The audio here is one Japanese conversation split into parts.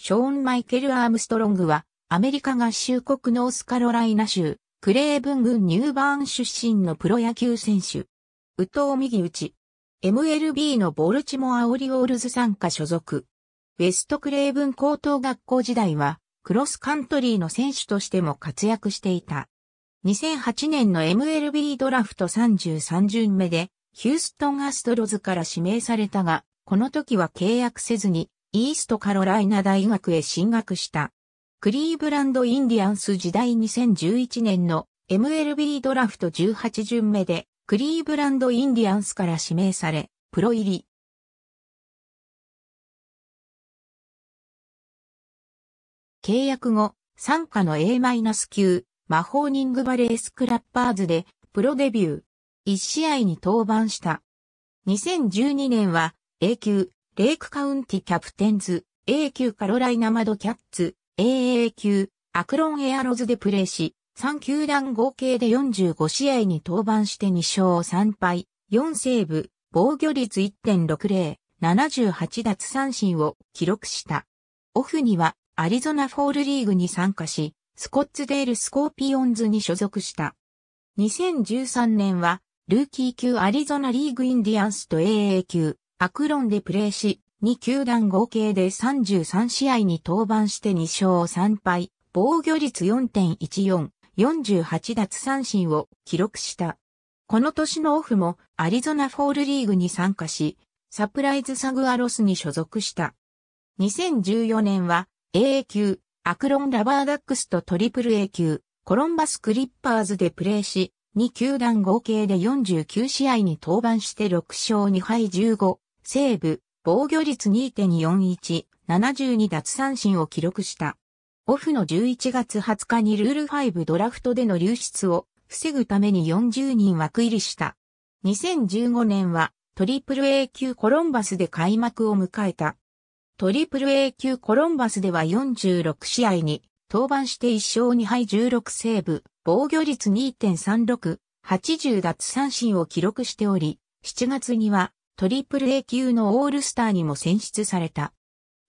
ショーン・マイケル・アームストロングは、アメリカ合衆国ノースカロライナ州、クレーブン郡ニューバーン出身のプロ野球選手。宇藤右打ち。MLB のボルチモアオリオールズ参加所属。ウェストクレーブン高等学校時代は、クロスカントリーの選手としても活躍していた。2008年の MLB ドラフト33巡目で、ヒューストンアストロズから指名されたが、この時は契約せずに、イーストカロライナ大学へ進学した。クリーブランドインディアンス時代2011年の MLB ドラフト18巡目でクリーブランドインディアンスから指名され、プロ入り。契約後、参加の A- 級、マホーニングバレースクラッパーズでプロデビュー。1試合に登板した。2012年は A 級、レイクカウンティキャプテンズ、A 級カロライナマドキャッツ、AA 級、アクロンエアロズでプレーし、3球団合計で45試合に登板して2勝3敗、4セーブ、防御率1.60、78奪三振を記録した。オフにはアリゾナフォールリーグに参加し、スコッツデールスコーピオンズに所属した。2013年は、ルーキー級アリゾナリーグインディアンスと AA 級、アクロンでプレーし、2球団合計で33試合に登板して2勝3敗、防御率4.14、48奪三振を記録した。この年のオフもアリゾナフォールリーグに参加し、サプライズサグアロスに所属した。2014年は AA 級、アクロンラバーダックスとトリプル A 級、コロンバスクリッパーズでプレーし、2球団合計で49試合に登板して6勝2敗15セーブ、防御率2.41、72奪三振を記録した。オフの11月20日にルール5ドラフトでの流出を防ぐために40人枠入りした。2015年はトリプル A 級コロンバスで開幕を迎えた。トリプル A 級コロンバスでは46試合に登板して1勝2敗16セーブ、防御率2.36、80奪三振を記録しており、7月にはトリプル A 級のオールスターにも選出された。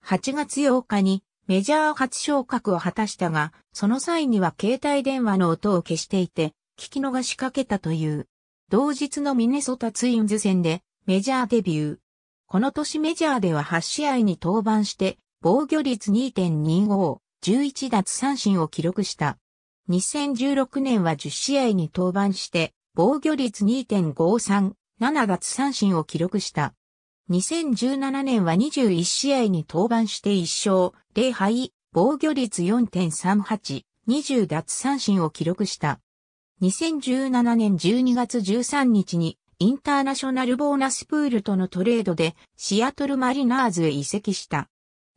8月8日にメジャー初昇格を果たしたが、その際には携帯電話の音を消していて、聞き逃しかけたという。同日のミネソタツインズ戦でメジャーデビュー。この年メジャーでは8試合に登板して、防御率2.25、11奪三振を記録した。2016年は10試合に登板して、防御率2.53、7奪三振を記録した。2017年は21試合に登板して1勝、0敗、防御率4.38、20奪三振を記録した。2017年12月13日にインターナショナルボーナスプールとのトレードでシアトルマリナーズへ移籍した。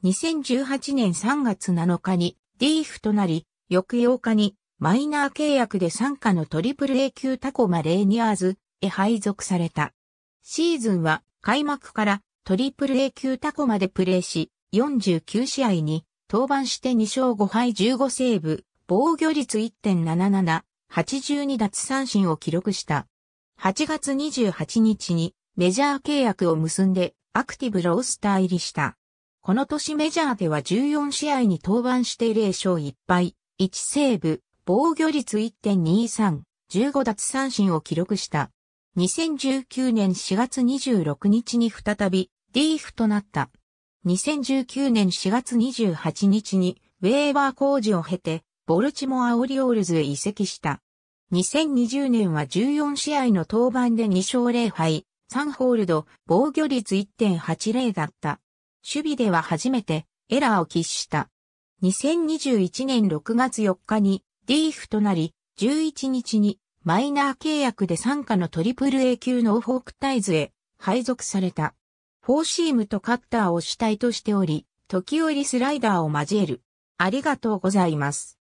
2018年3月7日にリーフとなり、翌8日にマイナー契約で参加のトリプル A 級タコマレーニアーズへ配属された。シーズンは開幕からトリプル A 級タコまでプレーし、49試合に登板して2勝5敗15セーブ、防御率1.77、82奪三振を記録した。8月28日にメジャー契約を結んでアクティブロースター入りした。この年メジャーでは14試合に登板して0勝1敗、1セーブ、防御率1.23、15奪三振を記録した。2019年4月26日に再び、リーフとなった。2019年4月28日に、ウェーバー工事を経て、ボルチモアオリオールズへ移籍した。2020年は14試合の登板で2勝0敗、3ホールド、防御率1.80だった。守備では初めてエラーを喫した。2021年6月4日にリーフとなり、11日にマイナー契約で参加の AAA 級ノーフォークタイズへ配属された。フォーシームとカッターを主体としており、時折スライダーを交える。ありがとうございます。